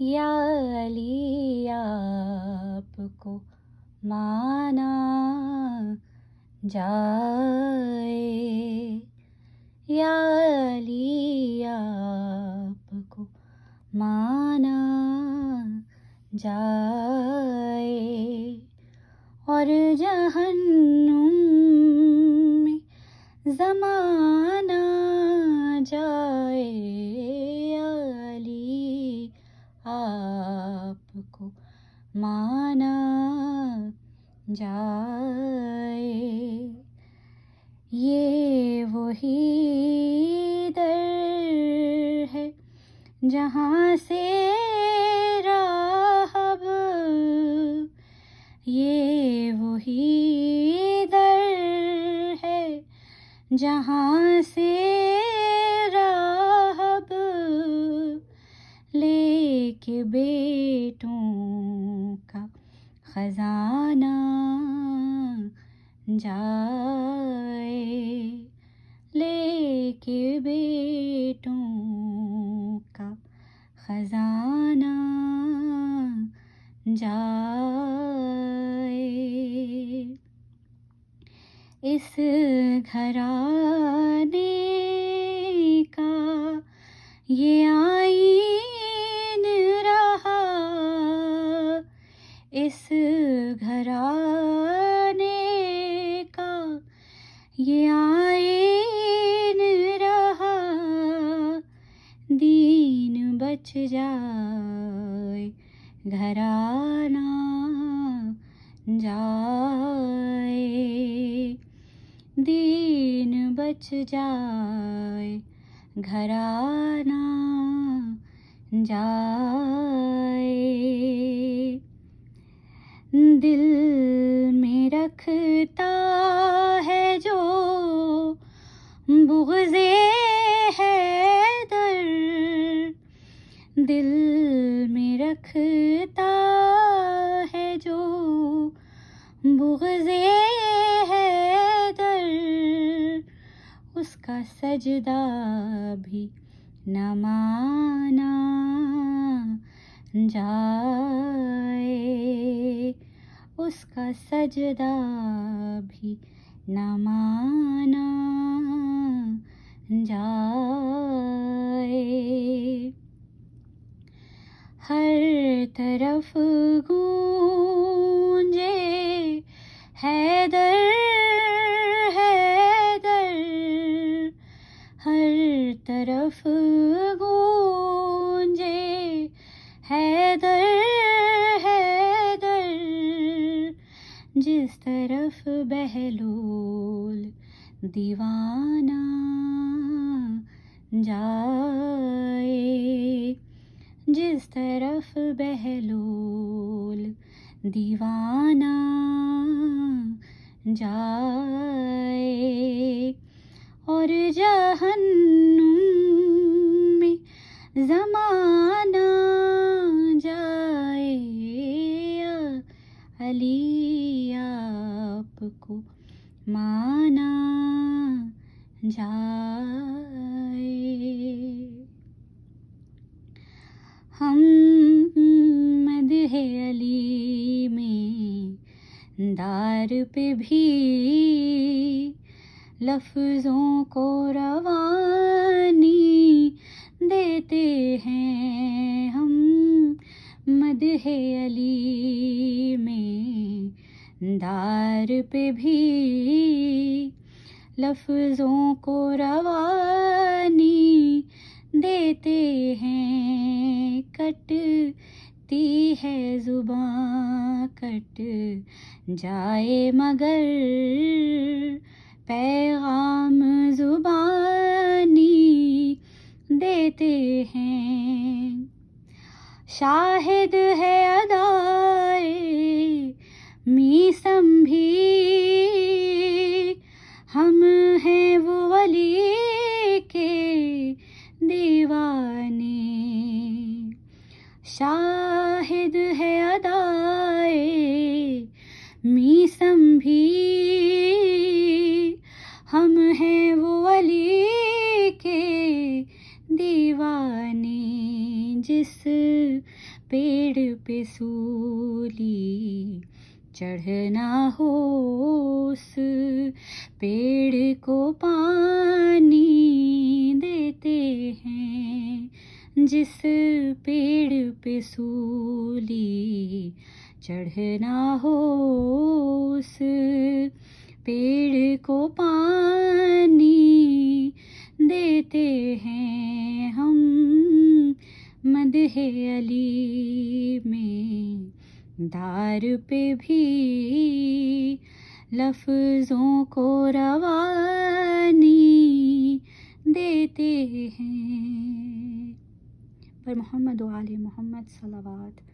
या अली आपको माना जाए या अली आपको माना जाए और जहन्नुम में जमाना जाए को माना जाए ये वही दर है जहाँ से राहब ये वही दर है जहाँ से जाना जाए लेके बेटों का खजाना जाए इस घराने का ये ये आए रहा दीन बच जाए घराना जाए दीन बच जाए घराना जाए दिल में रखता बुगजे है दर दिल में रखता है जो बुगजे है दर उसका सजदा भी न माना जाए उसका सजदा भी न माना जाए हर तरफ गूंजे हैदर हैदर हर तरफ गूंजे हैदर हैदर जिस तरफ बहलोल दीवाना जाए जिस तरफ बहलोल दीवाना जाए और जहन में जमाना जाए अली आपको माना जाए हम मदह अली में दार पे भी लफ्ज़ों को रवानी देते हैं हम मदह अली में दार पे भी लफ्ज़ों को रवानी देते हैं कटती है जुबान कट जाए मगर पैगाम जुबानी देते हैं शाहिद है अदा संभी हम हैं वो अली के दीवाने शाहिद है अदाए मी संभी हम हैं वो अली के दीवाने जिस पेड़ पे सूली चढ़ना हो उस पेड़ को पानी देते हैं जिस पेड़ पे सूली चढ़ना हो उस पेड़ को पानी देते हैं हम मदह अली में दार पे भी लफ्ज़ों को रवानी देते हैं पर मोहम्मद वाले मोहम्मद सलावाद